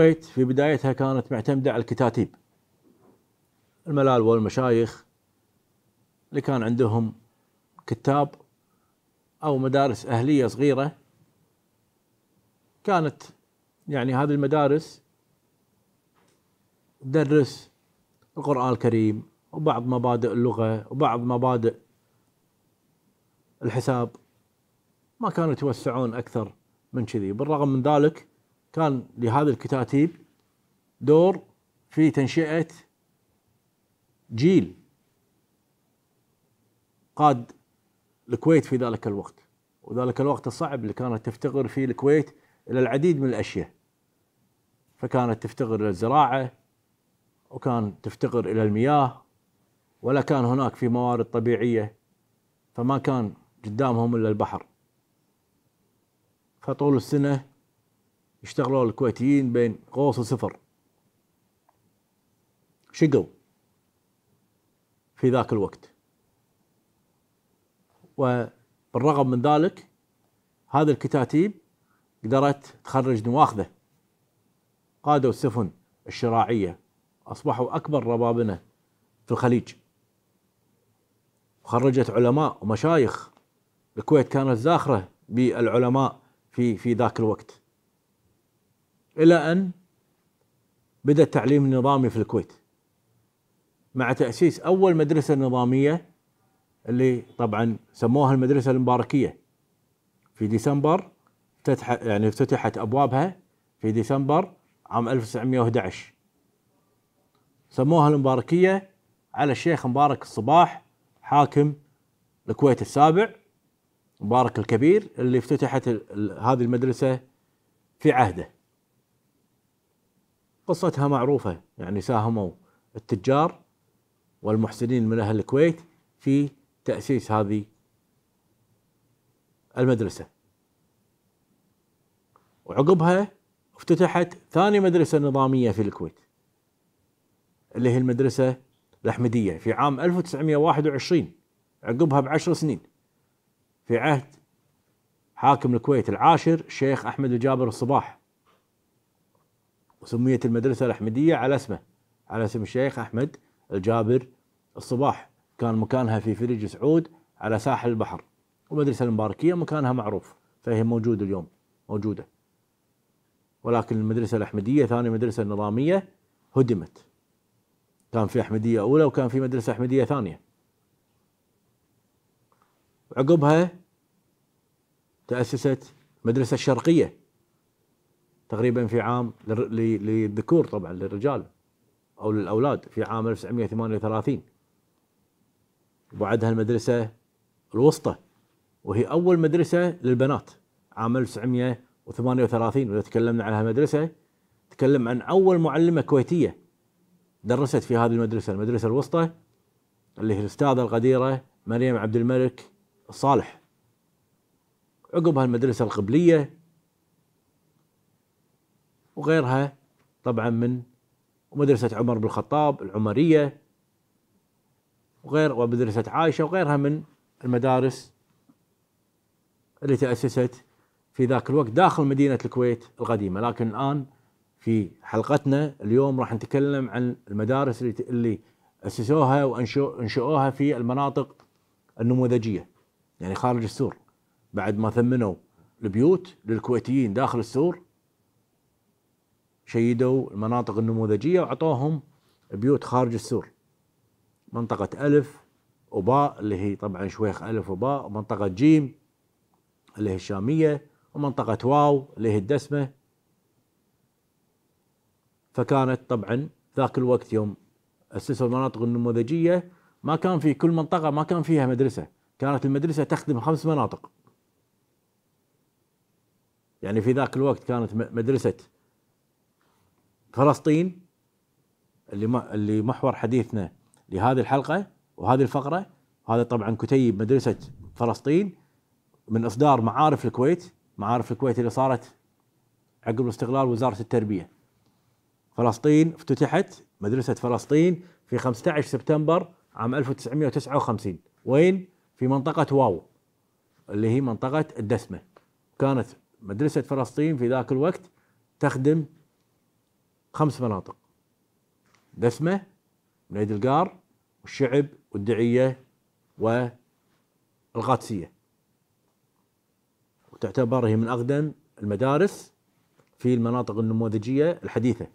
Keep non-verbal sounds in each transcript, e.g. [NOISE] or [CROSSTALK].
الكويت في بدايتها كانت معتمدة على الكتاتيب الملال والمشايخ اللي كان عندهم كتاب أو مدارس أهلية صغيرة كانت يعني هذه المدارس تدرس القرآن الكريم وبعض مبادئ اللغة وبعض مبادئ الحساب ما كانوا يتوسعون أكثر من كذي بالرغم من ذلك كان لهذه الكتاتيب دور في تنشئة جيل قاد الكويت في ذلك الوقت وذلك الوقت الصعب اللي كانت تفتقر فيه الكويت إلى العديد من الأشياء فكانت تفتقر إلى الزراعة وكان تفتقر إلى المياه ولا كان هناك في موارد طبيعية فما كان قدامهم إلا البحر فطول السنة اشتغلوا الكويتيين بين قوس وصفر شقوا في ذاك الوقت وبالرغم من ذلك هذه الكتاتيب قدرت تخرج نواخذه قادوا السفن الشراعية أصبحوا أكبر ربابنة في الخليج خرجت علماء ومشايخ الكويت كانت زاخرة بالعلماء في في ذاك الوقت إلى أن بدأ التعليم النظامي في الكويت مع تأسيس أول مدرسة نظامية اللي طبعا سموها المدرسة المباركية في ديسمبر افتتح يعني افتتحت أبوابها في ديسمبر عام 1911 سموها المباركية على الشيخ مبارك الصباح حاكم الكويت السابع مبارك الكبير اللي افتتحت هذه المدرسة في عهده قصتها معروفة يعني ساهموا التجار والمحسنين من أهل الكويت في تأسيس هذه المدرسة وعقبها افتتحت ثاني مدرسة نظامية في الكويت اللي هي المدرسة الأحمدية في عام 1921 عقبها بعشر سنين في عهد حاكم الكويت العاشر الشيخ أحمد الجابر الصباح وسميت المدرسة الأحمدية على اسمه على اسم الشيخ أحمد الجابر الصباح كان مكانها في فريج سعود على ساحل البحر والمدرسة المباركية مكانها معروف فهي موجودة اليوم موجودة ولكن المدرسة الأحمدية ثاني مدرسة نظامية هدمت كان في أحمدية أولى وكان في مدرسة أحمدية ثانية عقبها تأسست المدرسة الشرقية تقريبا في عام للذكور طبعا للرجال او للاولاد في عام 1938 وبعدها المدرسه الوسطى وهي اول مدرسه للبنات عام 1938 واذا تكلمنا عن هالمدرسه تكلم عن اول معلمه كويتيه درست في هذه المدرسه المدرسه الوسطى اللي هي الاستاذه القديره مريم عبد الملك الصالح عقب هالمدرسه القبليه وغيرها طبعا من مدرسة عمر بن الخطاب العمرية وغير ومدرسة عائشة وغيرها من المدارس اللي تأسست في ذاك الوقت داخل مدينة الكويت القديمة لكن الآن في حلقتنا اليوم راح نتكلم عن المدارس اللي اللي أسسوها وأنشؤوها في المناطق النموذجية يعني خارج السور بعد ما ثمنوا البيوت للكويتيين داخل السور شيدوا المناطق النموذجيه واعطوهم بيوت خارج السور منطقه الف وباء اللي هي طبعا شويخ الف وباء ومنطقه جيم اللي هي الشاميه ومنطقه واو اللي هي الدسمه فكانت طبعا ذاك الوقت يوم اسسوا المناطق النموذجيه ما كان في كل منطقه ما كان فيها مدرسه كانت المدرسه تخدم خمس مناطق يعني في ذاك الوقت كانت مدرسه فلسطين اللي اللي محور حديثنا لهذه الحلقه وهذه الفقره هذا طبعا كتيب مدرسه فلسطين من اصدار معارف الكويت معارف الكويت اللي صارت عقب استقلال وزاره التربيه فلسطين افتتحت مدرسه فلسطين في 15 سبتمبر عام 1959 وين في منطقه واو اللي هي منطقه الدسمه كانت مدرسه فلسطين في ذاك الوقت تخدم خمس مناطق دسمة ونيد القار والشعب والدعية والقادسية وتعتبر هي من أقدم المدارس في المناطق النموذجية الحديثة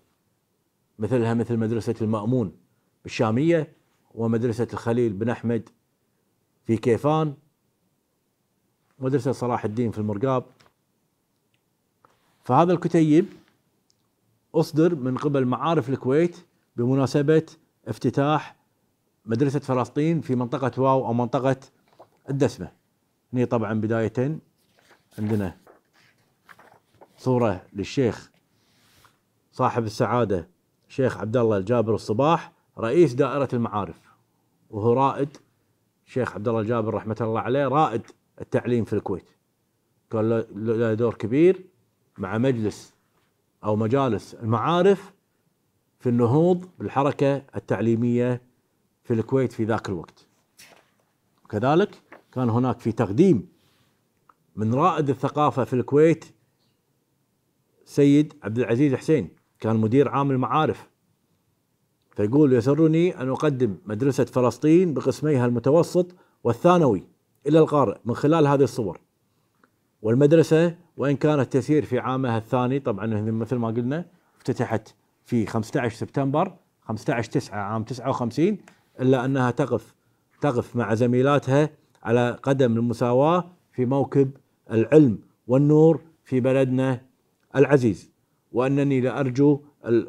مثلها مثل مدرسة المأمون بالشامية ومدرسة الخليل بن أحمد في كيفان مدرسة صلاح الدين في المرقاب فهذا الكتيب اصدر من قبل معارف الكويت بمناسبه افتتاح مدرسه فلسطين في منطقه واو او منطقه الدسمه. هنا طبعا بدايه عندنا صوره للشيخ صاحب السعاده الشيخ عبد الله الجابر الصباح رئيس دائره المعارف وهو رائد الشيخ عبد الله الجابر رحمه الله عليه رائد التعليم في الكويت. كان له دور كبير مع مجلس او مجالس المعارف في النهوض بالحركه التعليميه في الكويت في ذاك الوقت. كذلك كان هناك في تقديم من رائد الثقافه في الكويت سيد عبد العزيز حسين كان مدير عام المعارف فيقول يسرني ان اقدم مدرسه فلسطين بقسميها المتوسط والثانوي الى القارئ من خلال هذه الصور والمدرسة وإن كانت تسير في عامها الثاني طبعا مثل ما قلنا افتتحت في 15 سبتمبر 15 9 عام 59 إلا أنها تقف تقف مع زميلاتها على قدم المساواة في موكب العلم والنور في بلدنا العزيز وأنني لأرجو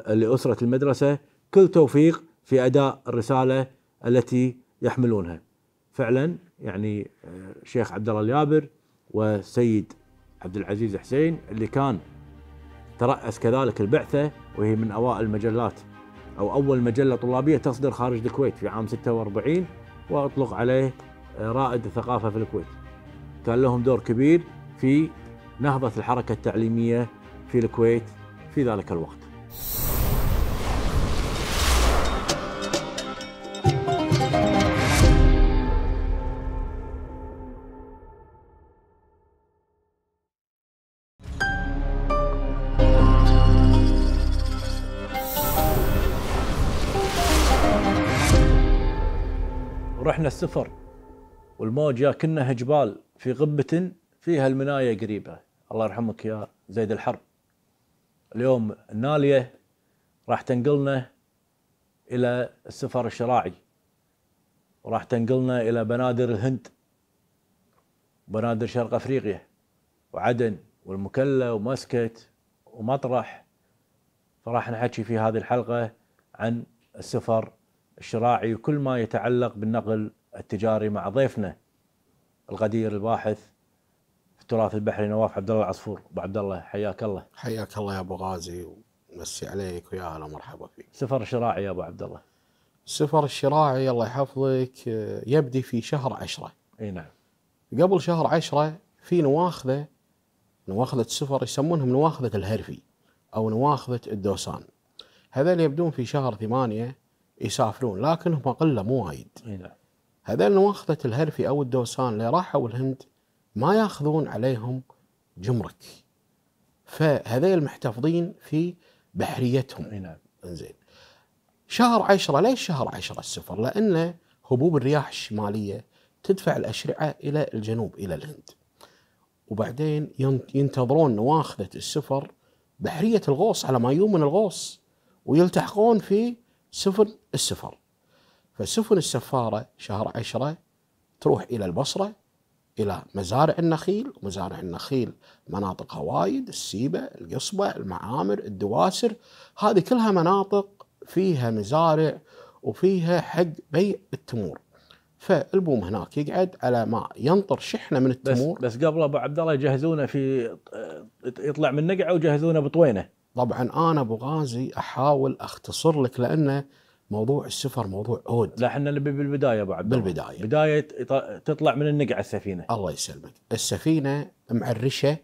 لأسرة المدرسة كل توفيق في أداء الرسالة التي يحملونها فعلا يعني الشيخ آه، عبد الله اليابر والسيد عبد العزيز حسين اللي كان ترأس كذلك البعثة وهي من أوائل المجلات أو أول مجلة طلابية تصدر خارج الكويت في عام 46 وأطلق عليه آه، رائد الثقافة في الكويت كان لهم دور كبير في نهضة الحركة التعليمية في الكويت في ذلك الوقت السفر والموج يا كنا هجبال في غبة فيها المناية قريبة الله يرحمك يا زيد الحرب اليوم النالية راح تنقلنا إلى السفر الشراعي وراح تنقلنا إلى بنادر الهند بنادر شرق أفريقيا وعدن والمكلا ومسكت ومطرح فراح نحكي في هذه الحلقة عن السفر الشراعي وكل ما يتعلق بالنقل التجاري مع ضيفنا الغدير الباحث في التراث البحري نواف عبد الله العصفور ابو عبد الله حياك الله حياك الله يا ابو غازي ومسي عليك ويا هلا مرحبا فيك سفر شراعي يا ابو عبد الله السفر الشراعي الله يحفظك يبدي في شهر عشرة اي نعم قبل شهر عشرة في نواخذه نواخذه السفر يسمونهم نواخذه الهرفي او نواخذه الدوسان هذول يبدون في شهر ثمانية يسافرون لكنهم قله مو وايد اي نعم هذول نواخذة الهرفي أو الدوسان اللي راحوا الهند ما ياخذون عليهم جمرك فهذيل محتفظين في بحريتهم نعم. زين شهر عشرة ليش شهر عشرة السفر لأن هبوب الرياح الشمالية تدفع الأشرعة إلى الجنوب إلى الهند وبعدين ينتظرون نواخذة السفر بحرية الغوص على ما يوم من الغوص ويلتحقون في سفن السفر فسفن السفارة شهر عشرة تروح إلى البصرة إلى مزارع النخيل مزارع النخيل مناطق وايد السيبة القصبة المعامر الدواسر هذه كلها مناطق فيها مزارع وفيها حق بيع التمور فالبوم هناك يقعد على ما ينطر شحنه من التمور بس بس قبل ابو عبد الله يجهزونه في يطلع من نقعه ويجهزونه بطوينه طبعا انا ابو غازي احاول اختصر لك لانه موضوع السفر موضوع عود لا احنا نبي بالبدايه ابو عبد بالبدايه بدايه تطلع من النقعه السفينه الله يسلمك السفينه معرشه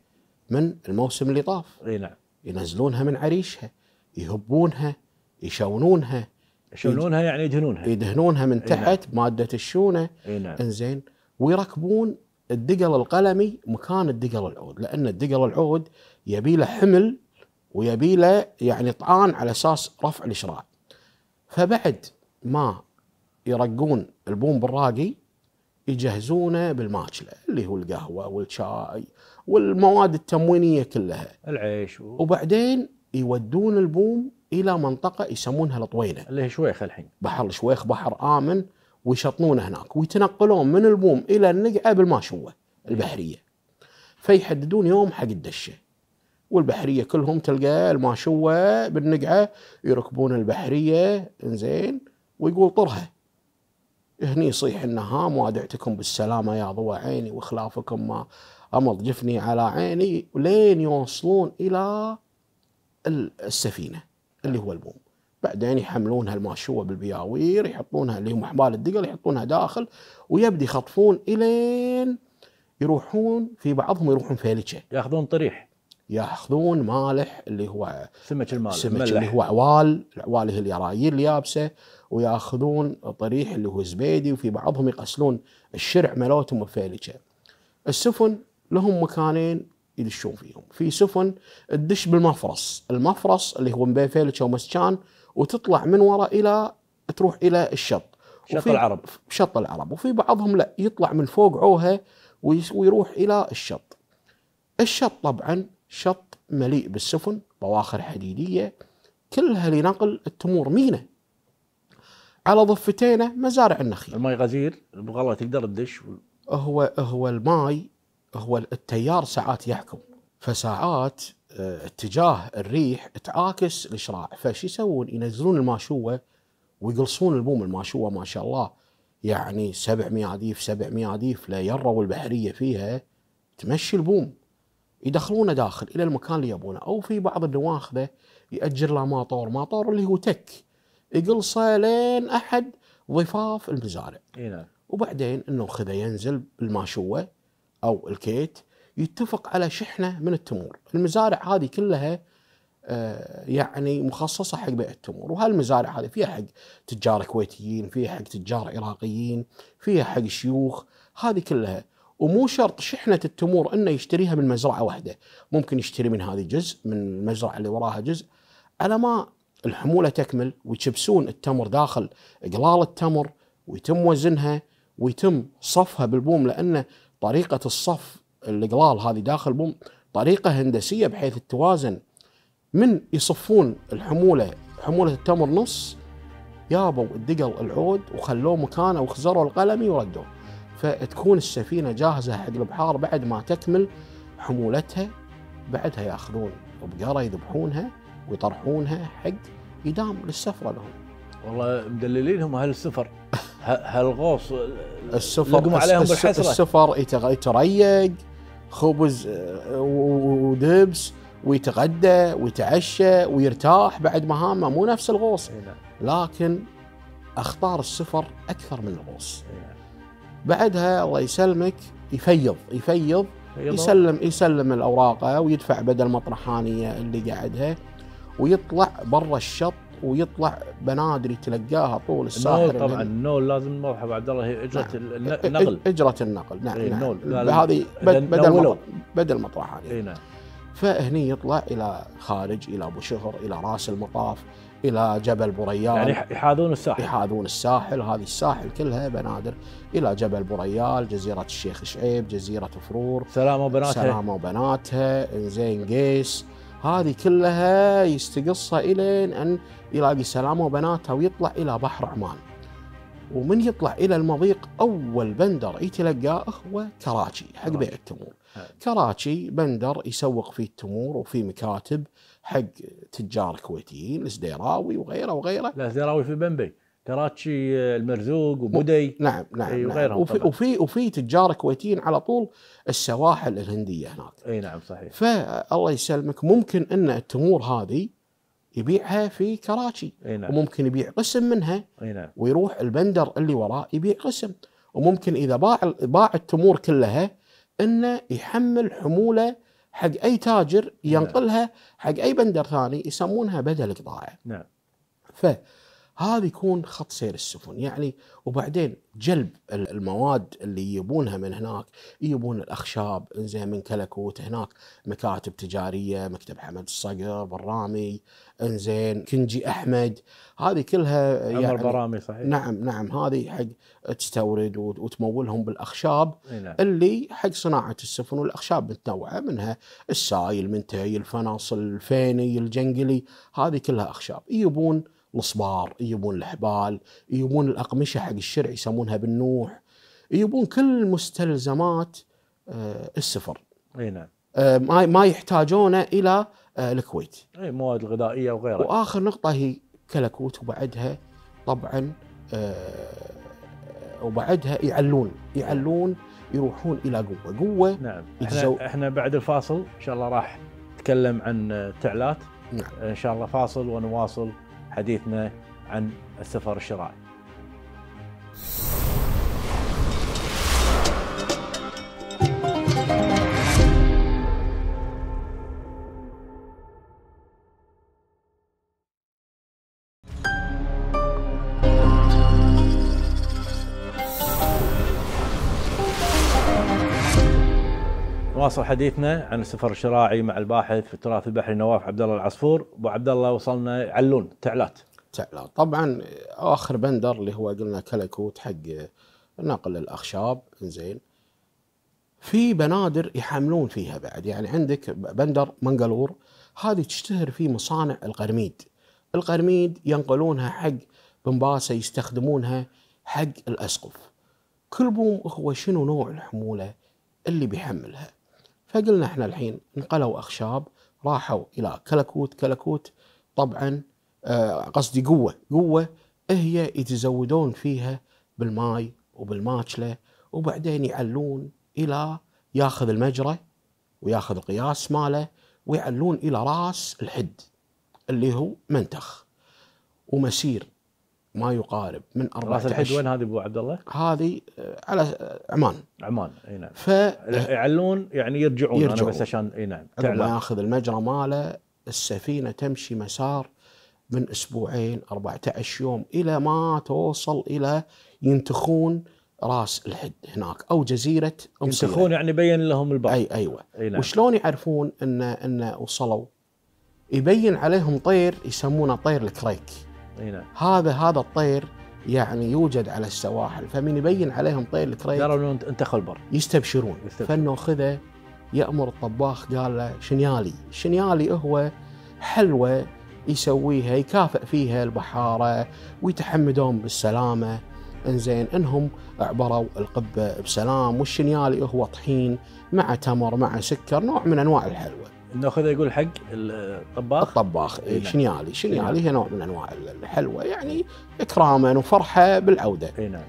من الموسم اللي طاف اي نعم ينزلونها من عريشها يهبونها يشونونها يشونونها يعني يدهنونها يدهنونها من تحت نعم. ماده الشونه اي نعم انزين ويركبون الدقل القلمي مكان الدقل العود لان الدقل العود يبي له حمل ويبي له يعني طعان على اساس رفع الاشراع فبعد ما يرقون البوم بالراقي يجهزونه بالماكله اللي هو القهوه والشاي والمواد التموينيه كلها العيش و... وبعدين يودون البوم الى منطقه يسمونها الطوينه اللي هي شويخ الحين بحر شويخ بحر امن ويشطنونه هناك ويتنقلون من البوم الى النقعه بالماشوه البحريه فيحددون يوم حق الدشه والبحريه كلهم تلقى الماشوه بالنقعه يركبون البحريه انزين ويقول طرها هني يصيح النهام وادعتكم بالسلامه يا ضوى عيني وخلافكم ما امض جفني على عيني لين يوصلون الى السفينه اللي هو البوم بعدين يحملونها الماشوه بالبياوير يحطونها اللي هم حبال الدقل يحطونها داخل ويبدي يخطفون الين يروحون في بعضهم يروحون فيلكه ياخذون طريح ياخذون مالح اللي هو سمك المالح سمك ملح. اللي هو عوال العوال هي اليراييل اليابسه وياخذون طريح اللي هو زبيدي وفي بعضهم يغسلون الشرع مالتهم وفيلكه السفن لهم مكانين يدشون فيهم في سفن تدش بالمفرس المفرس اللي هو بين فيلكه ومسجان وتطلع من وراء الى تروح الى الشط شط العرب شط العرب وفي بعضهم لا يطلع من فوق عوها ويروح الى الشط الشط طبعا شط مليء بالسفن بواخر حديدية كلها لنقل التمور مينا على ضفتينه مزارع النخيل الماي غزير بغلا تقدر تدش هو هو الماي هو التيار ساعات يحكم فساعات آه، اتجاه الريح تعاكس الاشراع فشي يسوون ينزلون الماشوه ويقلصون البوم الماشوه ما شاء الله يعني 700 ديف 700 لا ليروا البحريه فيها تمشي البوم يدخلونه داخل الى المكان اللي يبونه او في بعض النواخذه ياجر له ماطور ماطور اللي هو تك يقلصه لين احد ضفاف المزارع نعم. وبعدين النوخذه ينزل بالماشوه او الكيت يتفق على شحنه من التمور المزارع هذه كلها آه، يعني مخصصه حق بيع التمور وهالمزارع هذه فيها حق تجار كويتيين فيها حق تجار عراقيين فيها حق شيوخ هذه كلها ومو شرط شحنة التمور أنه يشتريها من مزرعة واحدة ممكن يشتري من هذه جزء من المزرعة اللي وراها جزء على ما الحمولة تكمل ويشبسون التمر داخل إقلال التمر ويتم وزنها ويتم صفها بالبوم لأن طريقة الصف القلال هذه داخل البوم طريقة هندسية بحيث التوازن من يصفون الحمولة حمولة التمر نص يابوا الدقل العود وخلوه مكانه وخزروا القلمي وردوه فتكون السفينه جاهزه حق البحار بعد ما تكمل حمولتها بعدها ياخذون بقره يذبحونها ويطرحونها حق إدام للسفره لهم. والله مدللينهم هالسفر هالغوص السفر [LAUGHS] عليهم بالحسره السفر يتريق خبز آه، ودبس ويتغدى ويتعشى ويرتاح بعد مهامه مو نفس الغوص إيه نعم. لكن اخطار السفر اكثر من الغوص إيه نعم. بعدها الله يسلمك يفيض يفيض يسلم يسلم الاوراق ويدفع بدل مطرحانيه اللي قاعدها ويطلع برا الشط ويطلع بنادري تلقاها طول الساحر طبعا النول لازم نروح ابو عبد الله هي اجره نعم. النقل اجره النقل نعم, إيه نعم. هذه بدل بدل مطرحانيه إيه نعم. فهني يطلع الى خارج الى ابو شهر الى راس المطاف الى جبل بريال يعني يحاذون الساحل يحاذون الساحل هذه الساحل كلها بنادر الى جبل بريال جزيره الشيخ شعيب جزيره فرور سلامه وبناتها سلامه وبناتها زين قيس هذه كلها يستقصها الين ان يلاقي سلامه وبناتها ويطلع الى بحر عمان ومن يطلع الى المضيق اول بندر يتلقاه هو كراتشي حق بيع التمور كراتشي بندر يسوق فيه التمور وفي مكاتب حق تجار كويتيين الزديراوي وغيره وغيره لا الزديراوي في بمبي كراتشي المرزوق وبدي نعم نعم, أي نعم، وغيرهم وفي, وفي وفي تجار كويتيين على طول السواحل الهنديه هناك اي نعم صحيح فالله يسلمك ممكن ان التمور هذه يبيعها في كراتشي أي نعم. وممكن يبيع قسم منها أي نعم. ويروح البندر اللي وراه يبيع قسم وممكن اذا باع باع التمور كلها انه يحمل حموله حق اي تاجر نعم. ينقلها حق اي بندر ثاني يسمونها بدل بضاعه نعم ف هذا يكون خط سير السفن يعني وبعدين جلب المواد اللي يبونها من هناك يبون الاخشاب انزين من كلكوت هناك مكاتب تجاريه مكتب حمد الصقر برامي انزين كنجي احمد هذه كلها يعني عمر برامي صحيح نعم نعم هذه حق تستورد وتمولهم بالاخشاب نعم. اللي حق صناعه السفن والاخشاب متنوعه منها السايل المنتهي الفناصل الفيني الجنقلي هذه كلها اخشاب يبون الصبار يجيبون الحبال يجيبون الأقمشة حق الشرع يسمونها بالنوح يجيبون كل مستلزمات آه، السفر اي نعم آه، ما يحتاجونه الى آه، الكويت اي مواد غذائيه وغيرها واخر نقطه هي كلكوت وبعدها طبعا وبعدها يعلون يعلون يروحون الى قوه قوه نعم يتزو... احنا بعد الفاصل ان شاء الله راح نتكلم عن تعلات نعم. ان شاء الله فاصل ونواصل حديثنا عن السفر الشرائي نواصل حديثنا عن السفر الشراعي مع الباحث في التراث البحري نواف عبد الله العصفور ابو عبد الله وصلنا علون تعلات تعلات طبعا اخر بندر اللي هو قلنا كلكوت حق نقل الاخشاب زين في بنادر يحملون فيها بعد يعني عندك بندر منقلور هذه تشتهر في مصانع القرميد القرميد ينقلونها حق بنباسة يستخدمونها حق الأسقف كل بوم هو شنو نوع الحمولة اللي بيحملها فقلنا احنا الحين نقلوا اخشاب راحوا الى كلكوت كلكوت طبعا آه، قصدي قوه قوه هي يتزودون فيها بالماي وبالماكله وبعدين يعلون الى ياخذ المجرى وياخذ القياس ماله ويعلون الى راس الحد اللي هو منتخ ومسير ما يقارب من 14 راس الحد وين هذه ابو عبد الله؟ هذه آه، على عمان عمان اي نعم ف يعلون يعني يرجعون, يرجعون. انا بس عشان اي نعم تعلم ياخذ المجرى ماله السفينه تمشي مسار من اسبوعين 14 يوم الى ما توصل الى ينتخون راس الحد هناك او جزيره أمصيلة. ينتخون يعني بين لهم البحر اي ايوه أي نعم. وشلون يعرفون ان ان وصلوا؟ يبين عليهم طير يسمونه طير الكريك هنا. هذا هذا الطير يعني يوجد على السواحل فمن يبين عليهم طير الكريت قالوا له انت خلبر يستبشرون فانه خذه يامر الطباخ قال له شنيالي شنيالي هو حلوه يسويها يكافئ فيها البحاره ويتحمدون بالسلامه انزين انهم عبروا القبه بسلام والشنيالي هو طحين مع تمر مع سكر نوع من انواع الحلوه ناخذها يقول حق الطباخ الطباخ إيه, إيه، نعم. شنيالي شنيالي إيه، نعم. هي نوع من انواع الحلوى يعني اكراما وفرحه بالعوده اي نعم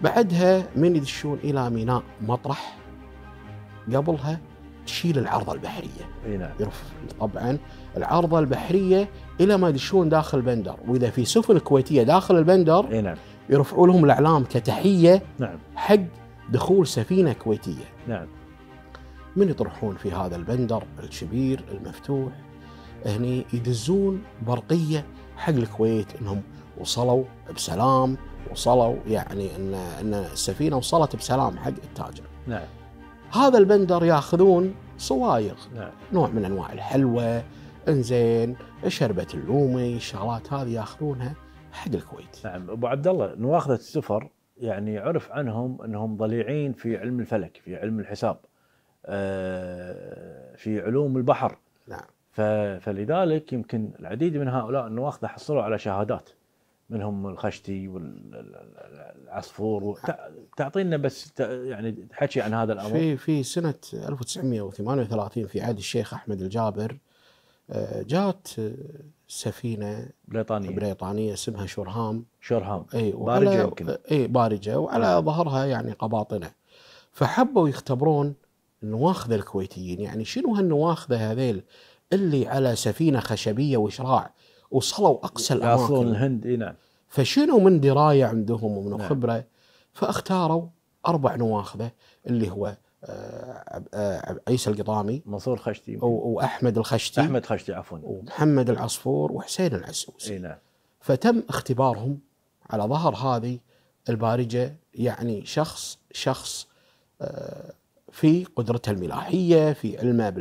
بعدها من يدشون الى ميناء مطرح قبلها تشيل العرضه البحريه اي نعم يرف طبعا العرضه البحريه الى ما يدشون داخل البندر واذا في سفن كويتيه داخل البندر اي نعم يرفعوا لهم الاعلام كتحيه نعم حق دخول سفينه كويتيه نعم من يطرحون في هذا البندر الكبير المفتوح هني يدزون برقية حق الكويت انهم وصلوا بسلام وصلوا يعني ان ان السفينه وصلت بسلام حق التاجر. نعم. هذا البندر ياخذون صوايغ نعم. نوع من انواع الحلوى، انزين، شربة اللومي، الشغلات هذه ياخذونها حق الكويت. نعم، ابو عبد الله نواخذة السفر يعني عرف عنهم انهم ضليعين في علم الفلك، في علم الحساب. آه، في علوم البحر نعم فلذلك يمكن العديد من هؤلاء النواخذه حصلوا على شهادات منهم الخشتي والعصفور تعطينا بس يعني حكي عن هذا الامر في في سنه 1938 في عهد الشيخ احمد الجابر آه، جات آه، سفينه بريطانيه بريطانيه اسمها شورهام شورهام اي بارجه يمكن اي بارجه وعلى نعم. ظهرها يعني قباطنه فحبوا يختبرون النواخذة الكويتيين يعني شنو هالنواخذة هذيل اللي على سفينة خشبية وشراع وصلوا أقصى الأماكن الهند نعم فشنو من دراية عندهم ومن نعم. خبرة فاختاروا أربع نواخذة اللي هو آه، آه، آه، عيسى القطامي منصور خشتي واحمد الخشتي احمد خشتي عفوا ومحمد العصفور وحسين العسوسي اي نعم فتم اختبارهم على ظهر هذه البارجه يعني شخص شخص في قدرتها الملاحية في علمها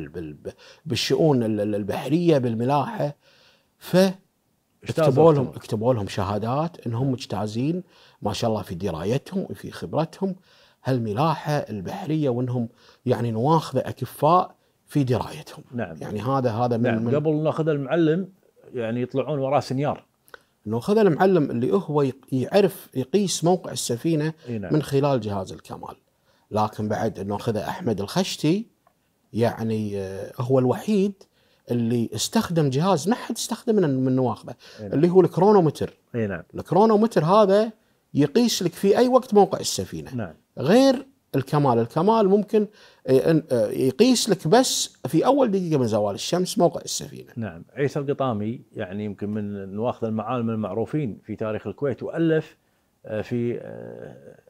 بالشؤون البحرية بالملاحة ف اكتبوا لهم اكتبوا لهم شهادات انهم مجتازين ما شاء الله في درايتهم وفي خبرتهم هالملاحه البحريه وانهم يعني نواخذه اكفاء في درايتهم نعم يعني هذا هذا من, نعم. من قبل ناخذ المعلم يعني يطلعون وراه سنيار انه خذ المعلم اللي هو يعرف يقيس موقع السفينه نعم. من خلال جهاز الكمال لكن بعد انه اخذه احمد الخشتي يعني آه، هو الوحيد اللي استخدم جهاز ما حد استخدمه من نواخذه إيه. اللي هو الكرونومتر اي نعم الكرونومتر هذا يقيس لك في اي وقت موقع السفينه نعم غير الكمال الكمال ممكن آه، آه، يقيس لك بس في اول دقيقه من زوال الشمس موقع السفينه نعم عيسى القطامي يعني يمكن من نواخذ المعالم المعروفين في تاريخ الكويت والف في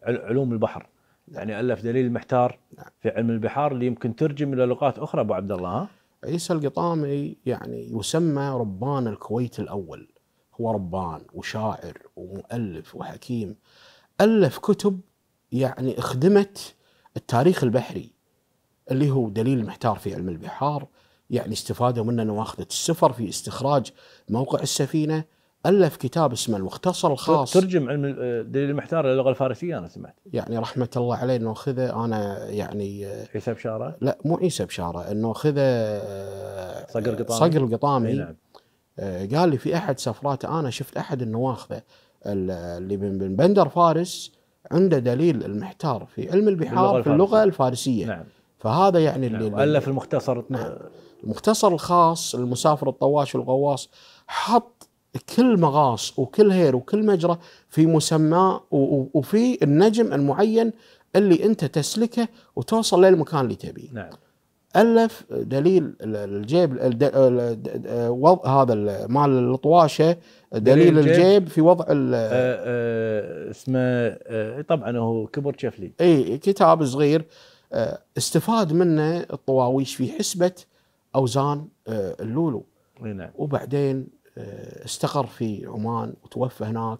علوم البحر يعني الف دليل المحتار في علم البحار اللي يمكن ترجم الى لغات اخرى ابو عبد الله ها؟ عيسى القطامي يعني يسمى ربان الكويت الاول هو ربان وشاعر ومؤلف وحكيم الف كتب يعني اخدمت التاريخ البحري اللي هو دليل المحتار في علم البحار يعني استفادوا منه نواخذة السفر في استخراج موقع السفينة الف كتاب اسمه المختصر الخاص ترجم علم دليل المحتار للغه الفارسيه انا سمعت يعني رحمه الله عليه انه خذه انا يعني عيسى بشاره؟ لا مو عيسى بشاره انه خذه صقر القطامي آه، صقر القطامي نعم. آه، قال لي في احد سفراته انا شفت احد النواخذه اللي من بندر فارس عنده دليل المحتار في علم البحار في اللغه الفارسيه نعم. فهذا يعني نعم. اللي الف المختصر نعم المختصر الخاص المسافر الطواش والغواص حط كل مغاص وكل هير وكل مجرى في مسمى وفي النجم المعين اللي انت تسلكه وتوصل للمكان اللي تبيه. نعم. الف دليل الجيب وضع هذا مال الطواشه دليل الجيب في وضع ال آه، آه، اسمه آه، طبعا هو كبر شفلي اي كتاب صغير استفاد منه الطواويش في حسبه اوزان اللولو نعم وبعدين آه، استقر في عمان وتوفى هناك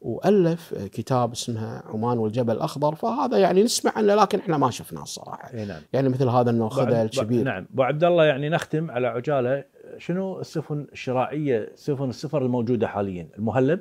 والف كتاب اسمه عمان والجبل الاخضر فهذا يعني نسمع عنه لكن احنا ما شفناه الصراحه نعم. يعني مثل هذا انه خذه الكبير نعم ابو عبد الله يعني نختم على عجاله شنو السفن الشراعيه سفن السفر الموجوده حاليا المهلب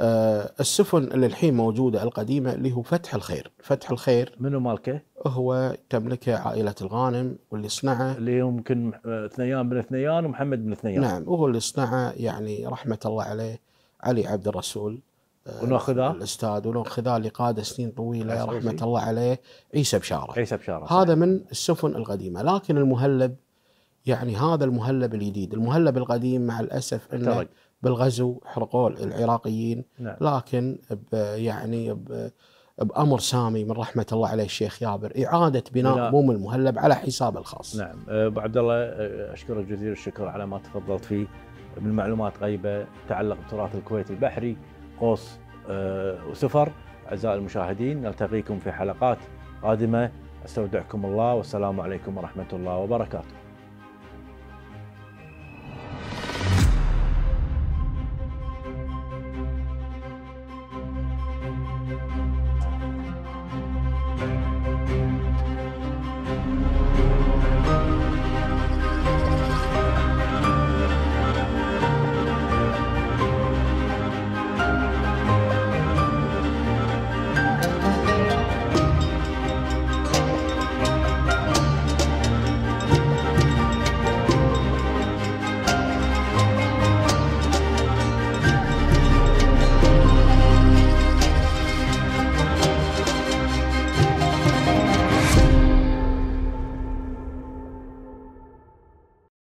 آه، السفن اللي الحين موجودة القديمة اللي هو فتح الخير فتح الخير منو مالكه؟ هو تملكه عائلة الغانم واللي صنعه اللي يمكن ثنيان بن ثنيان ومحمد بن ثنيان نعم وهو اللي صنعه يعني رحمة الله عليه علي عبد الرسول آه، ولو الاستاذ ولو خذا اللي قاد سنين طويله رحمه الله عليه عيسى بشاره عيسى بشاره هذا من السفن القديمه لكن المهلب يعني هذا المهلب الجديد المهلب القديم مع الاسف انه بالغزو حرقوا العراقيين نعم. لكن ب يعني ب بامر سامي من رحمه الله عليه الشيخ يابر اعاده بناء بوم المهلب على حساب الخاص. نعم أه، ابو عبد الله أه، اشكرك جزيل الشكر على ما تفضلت فيه من معلومات غيبه تتعلق بتراث الكويت البحري قوس أه، وسفر اعزائي المشاهدين نلتقيكم في حلقات قادمه استودعكم الله والسلام عليكم ورحمه الله وبركاته.